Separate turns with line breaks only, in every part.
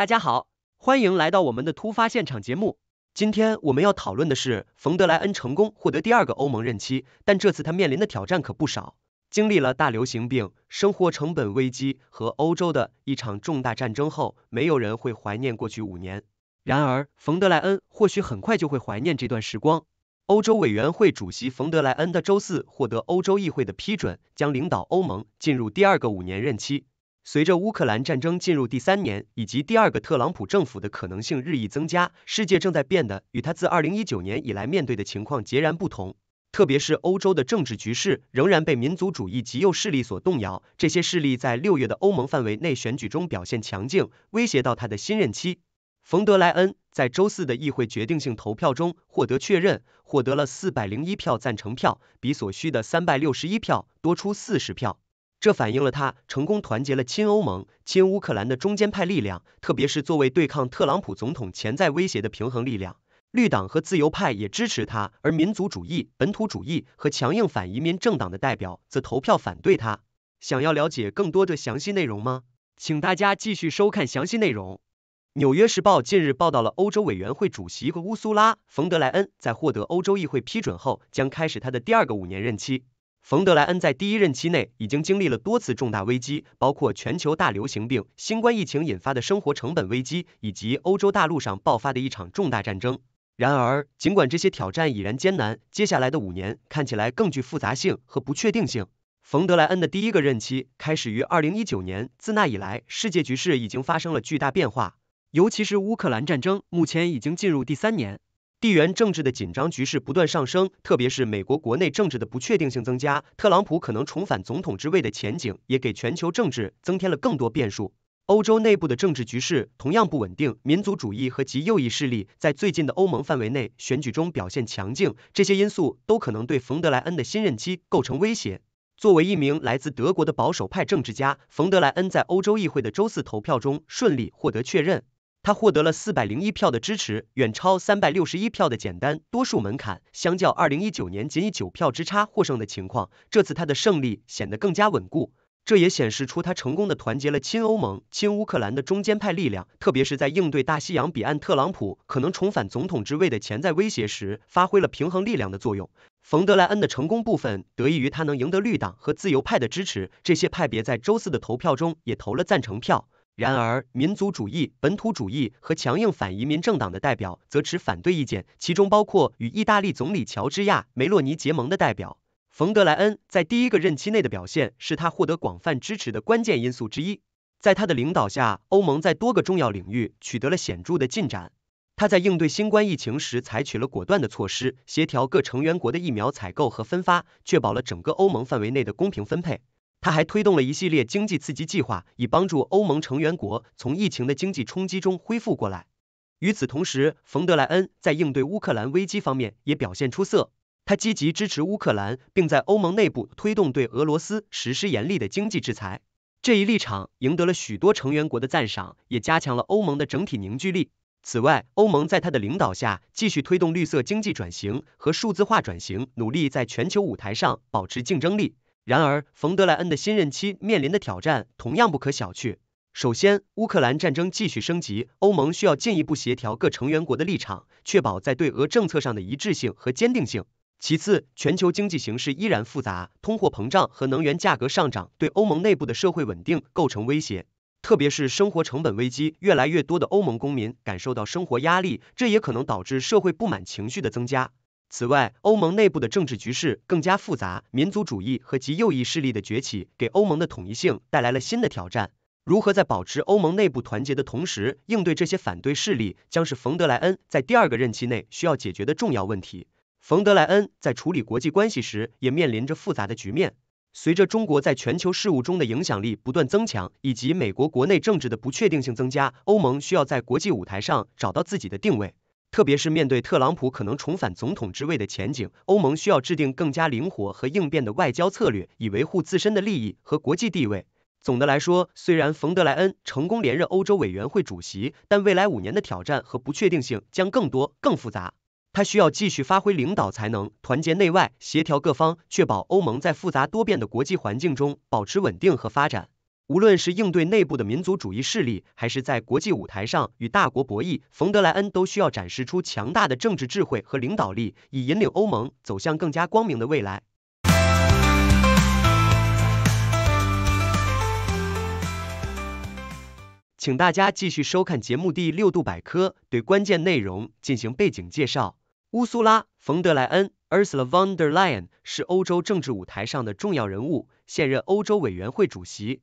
大家好，欢迎来到我们的突发现场节目。今天我们要讨论的是冯德莱恩成功获得第二个欧盟任期，但这次他面临的挑战可不少。经历了大流行病、生活成本危机和欧洲的一场重大战争后，没有人会怀念过去五年。然而，冯德莱恩或许很快就会怀念这段时光。欧洲委员会主席冯德莱恩的周四获得欧洲议会的批准，将领导欧盟进入第二个五年任期。随着乌克兰战争进入第三年，以及第二个特朗普政府的可能性日益增加，世界正在变得与他自2019年以来面对的情况截然不同。特别是欧洲的政治局势仍然被民族主义极右势力所动摇，这些势力在六月的欧盟范围内选举中表现强劲，威胁到他的新任期。冯德莱恩在周四的议会决定性投票中获得确认，获得了401票赞成票，比所需的361票多出40票。这反映了他成功团结了亲欧盟、亲乌克兰的中间派力量，特别是作为对抗特朗普总统潜在威胁的平衡力量。绿党和自由派也支持他，而民族主义、本土主义和强硬反移民政党的代表则投票反对他。想要了解更多的详细内容吗？请大家继续收看详细内容。《纽约时报》近日报道了欧洲委员会主席和乌苏拉·冯德莱恩在获得欧洲议会批准后，将开始他的第二个五年任期。冯德莱恩在第一任期内已经经历了多次重大危机，包括全球大流行病、新冠疫情引发的生活成本危机，以及欧洲大陆上爆发的一场重大战争。然而，尽管这些挑战已然艰难，接下来的五年看起来更具复杂性和不确定性。冯德莱恩的第一个任期开始于二零一九年，自那以来，世界局势已经发生了巨大变化，尤其是乌克兰战争目前已经进入第三年。地缘政治的紧张局势不断上升，特别是美国国内政治的不确定性增加，特朗普可能重返总统之位的前景也给全球政治增添了更多变数。欧洲内部的政治局势同样不稳定，民族主义和极右翼势力在最近的欧盟范围内选举中表现强劲，这些因素都可能对冯德莱恩的新任期构成威胁。作为一名来自德国的保守派政治家，冯德莱恩在欧洲议会的周四投票中顺利获得确认。他获得了四百零一票的支持，远超三百六十一票的简单多数门槛。相较二零一九年仅以九票之差获胜的情况，这次他的胜利显得更加稳固。这也显示出他成功的团结了亲欧盟、亲乌克兰的中间派力量，特别是在应对大西洋彼岸特朗普可能重返总统之位的潜在威胁时，发挥了平衡力量的作用。冯德莱恩的成功部分得益于他能赢得绿党和自由派的支持，这些派别在周四的投票中也投了赞成票。然而，民族主义、本土主义和强硬反移民政党的代表则持反对意见，其中包括与意大利总理乔治亚·梅洛尼结盟的代表冯德莱恩。在第一个任期内的表现是他获得广泛支持的关键因素之一。在他的领导下，欧盟在多个重要领域取得了显著的进展。他在应对新冠疫情时采取了果断的措施，协调各成员国的疫苗采购和分发，确保了整个欧盟范围内的公平分配。他还推动了一系列经济刺激计划，以帮助欧盟成员国从疫情的经济冲击中恢复过来。与此同时，冯德莱恩在应对乌克兰危机方面也表现出色。他积极支持乌克兰，并在欧盟内部推动对俄罗斯实施严厉的经济制裁。这一立场赢得了许多成员国的赞赏，也加强了欧盟的整体凝聚力。此外，欧盟在他的领导下继续推动绿色经济转型和数字化转型，努力在全球舞台上保持竞争力。然而，冯德莱恩的新任期面临的挑战同样不可小觑。首先，乌克兰战争继续升级，欧盟需要进一步协调各成员国的立场，确保在对俄政策上的一致性和坚定性。其次，全球经济形势依然复杂，通货膨胀和能源价格上涨对欧盟内部的社会稳定构成威胁，特别是生活成本危机，越来越多的欧盟公民感受到生活压力，这也可能导致社会不满情绪的增加。此外，欧盟内部的政治局势更加复杂，民族主义和极右翼势力的崛起给欧盟的统一性带来了新的挑战。如何在保持欧盟内部团结的同时应对这些反对势力，将是冯德莱恩在第二个任期内需要解决的重要问题。冯德莱恩在处理国际关系时也面临着复杂的局面。随着中国在全球事务中的影响力不断增强，以及美国国内政治的不确定性增加，欧盟需要在国际舞台上找到自己的定位。特别是面对特朗普可能重返总统之位的前景，欧盟需要制定更加灵活和应变的外交策略，以维护自身的利益和国际地位。总的来说，虽然冯德莱恩成功连任欧洲委员会主席，但未来五年的挑战和不确定性将更多、更复杂。他需要继续发挥领导才能，团结内外，协调各方，确保欧盟在复杂多变的国际环境中保持稳定和发展。无论是应对内部的民族主义势力，还是在国际舞台上与大国博弈，冯德莱恩都需要展示出强大的政治智慧和领导力，以引领欧盟走向更加光明的未来。请大家继续收看节目第六度百科，对关键内容进行背景介绍。乌苏拉·冯德莱恩（ Ursula von der Leyen） 是欧洲政治舞台上的重要人物，现任欧洲委员会主席。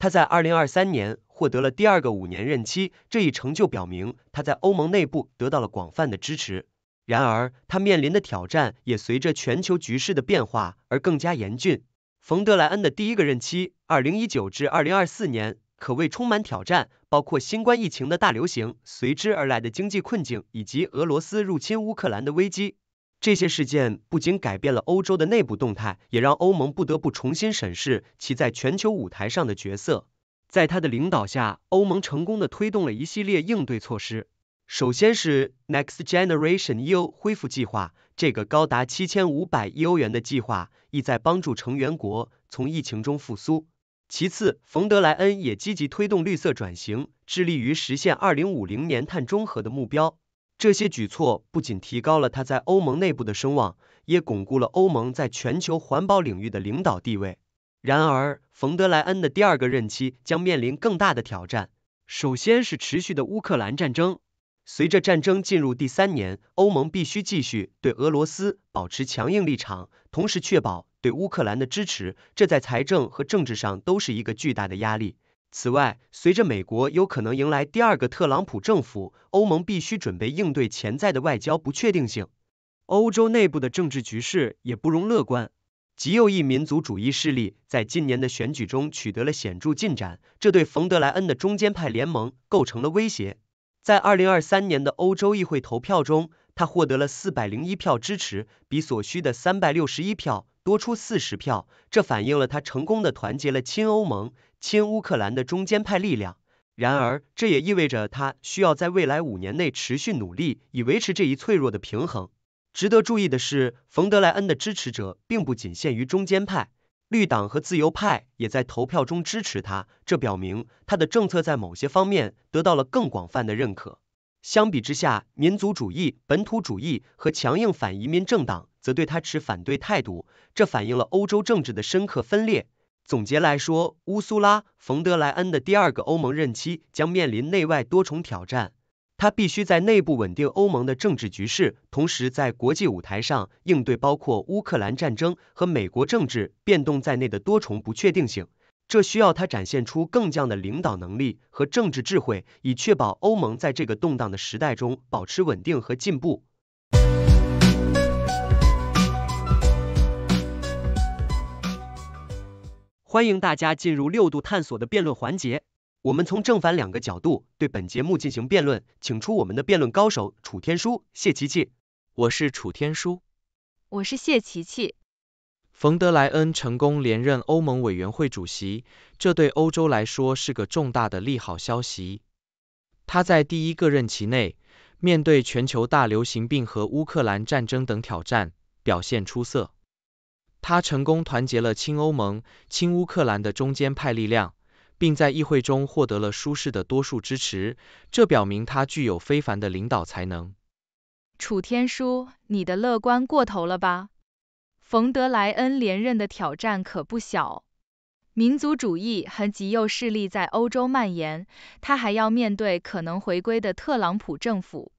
他在二零二三年获得了第二个五年任期，这一成就表明他在欧盟内部得到了广泛的支持。然而，他面临的挑战也随着全球局势的变化而更加严峻。冯德莱恩的第一个任期（二零一九至二零二四年）可谓充满挑战，包括新冠疫情的大流行、随之而来的经济困境以及俄罗斯入侵乌克兰的危机。这些事件不仅改变了欧洲的内部动态，也让欧盟不得不重新审视其在全球舞台上的角色。在他的领导下，欧盟成功的推动了一系列应对措施。首先是 Next Generation EU 恢复计划，这个高达七千五百亿欧元的计划，意在帮助成员国从疫情中复苏。其次，冯德莱恩也积极推动绿色转型，致力于实现二零五零年碳中和的目标。这些举措不仅提高了他在欧盟内部的声望，也巩固了欧盟在全球环保领域的领导地位。然而，冯德莱恩的第二个任期将面临更大的挑战。首先是持续的乌克兰战争，随着战争进入第三年，欧盟必须继续对俄罗斯保持强硬立场，同时确保对乌克兰的支持。这在财政和政治上都是一个巨大的压力。此外，随着美国有可能迎来第二个特朗普政府，欧盟必须准备应对潜在的外交不确定性。欧洲内部的政治局势也不容乐观，极右翼民族主义势力在今年的选举中取得了显著进展，这对冯德莱恩的中间派联盟构成了威胁。在二零二三年的欧洲议会投票中，他获得了四百零一票支持，比所需的三百六十一票多出四十票，这反映了他成功的团结了亲欧盟。亲乌克兰的中间派力量，然而这也意味着他需要在未来五年内持续努力，以维持这一脆弱的平衡。值得注意的是，冯德莱恩的支持者并不仅限于中间派、绿党和自由派，也在投票中支持他，这表明他的政策在某些方面得到了更广泛的认可。相比之下，民族主义、本土主义和强硬反移民政党则对他持反对态度，这反映了欧洲政治的深刻分裂。总结来说，乌苏拉·冯德莱恩的第二个欧盟任期将面临内外多重挑战。她必须在内部稳定欧盟的政治局势，同时在国际舞台上应对包括乌克兰战争和美国政治变动在内的多重不确定性。这需要她展现出更强的领导能力和政治智慧，以确保欧盟在这个动荡的时代中保持稳定和进步。欢迎大家进入六度探索的辩论环节，我们从正反两个角度对本节目进行辩论，请出我们的辩论高手楚天舒、谢琪琪。我是楚天舒，我是谢琪琪。冯德莱恩成功连任欧盟委员会
主席，这对欧洲来说是个重大的利好消息。他在第一个任期内，面对全球大流行病和乌克兰战争等挑战，表现出色。他成功团结了亲欧盟、亲乌克兰的中间派力量，并在议会中获得了舒适的多数支持，这表明他具有非凡的领导才能。
楚天舒，你的乐观过头了吧？冯德莱恩连任的挑战可不小，民族主义和极右势力在欧洲蔓延，他还要面对可能回归的特朗普政府，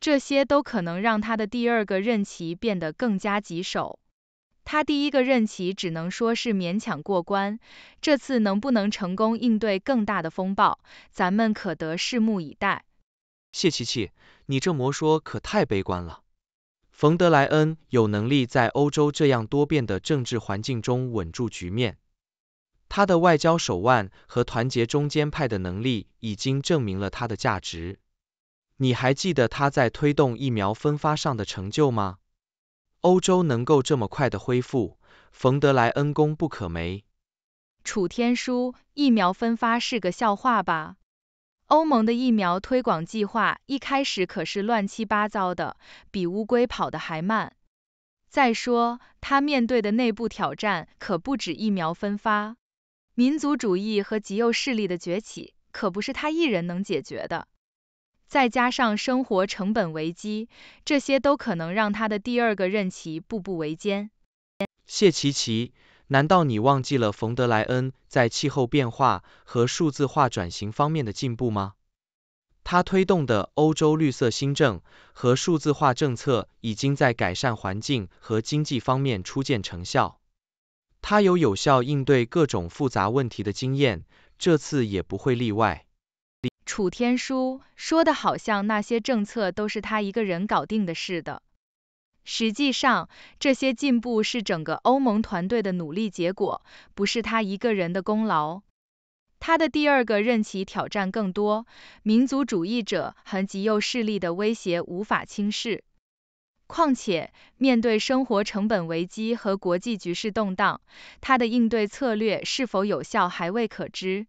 这些都可能让他的第二个任期变得更加棘手。他第一个任期只能说是勉强过关，这次能不能成功应对更大的风暴，咱们可得拭目以
待。谢奇奇，你这魔说可太悲观了。冯德莱恩有能力在欧洲这样多变的政治环境中稳住局面，他的外交手腕和团结中间派的能力已经证明了他的价值。你还记得他在推动疫苗分发上的成就吗？欧洲能够这么快的恢复，冯德莱恩功不可没。
楚天舒，疫苗分发是个笑话吧？欧盟的疫苗推广计划一开始可是乱七八糟的，比乌龟跑得还慢。再说，他面对的内部挑战可不止疫苗分发，民族主义和极右势力的崛起，可不是他一人能解决的。再加上生活成本危机，这些都可能让他的第二个任期步步维艰。
谢奇奇，难道你忘记了冯德莱恩在气候变化和数字化转型方面的进步吗？他推动的欧洲绿色新政和数字化政策已经在改善环境和经济方面初见成效。他有有效应对各种复杂问题的经验，这次也不会例外。楚天舒
说的，好像那些政策都是他一个人搞定的似的。实际上，这些进步是整个欧盟团队的努力结果，不是他一个人的功劳。他的第二个任期挑战更多，民族主义者和极右势力的威胁无法轻视。况且，面对生活成本危机和国际局势动荡，他的应对策略是否有效还未可知。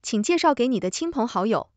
请介绍给你的亲朋好友。